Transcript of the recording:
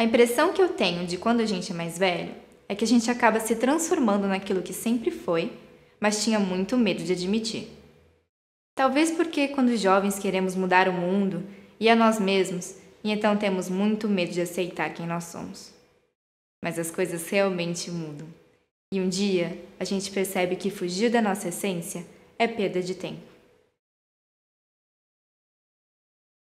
A impressão que eu tenho de quando a gente é mais velho é que a gente acaba se transformando naquilo que sempre foi, mas tinha muito medo de admitir. Talvez porque, quando jovens, queremos mudar o mundo e a nós mesmos, e então temos muito medo de aceitar quem nós somos. Mas as coisas realmente mudam. E um dia a gente percebe que fugir da nossa essência é perda de tempo.